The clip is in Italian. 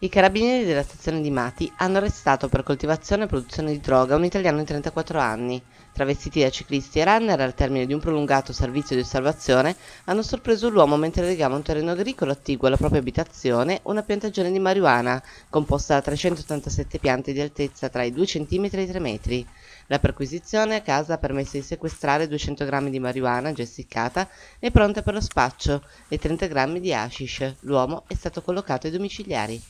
I carabinieri della stazione di Mati hanno arrestato per coltivazione e produzione di droga un italiano di 34 anni. Travestiti da ciclisti e runner al termine di un prolungato servizio di osservazione, hanno sorpreso l'uomo mentre legava un terreno agricolo attiguo alla propria abitazione una piantagione di marijuana, composta da 387 piante di altezza tra i 2 cm e i 3 metri. La perquisizione a casa ha permesso di sequestrare 200 grammi di marijuana gesticcata e pronta per lo spaccio e 30 grammi di hashish. L'uomo è stato collocato ai domiciliari.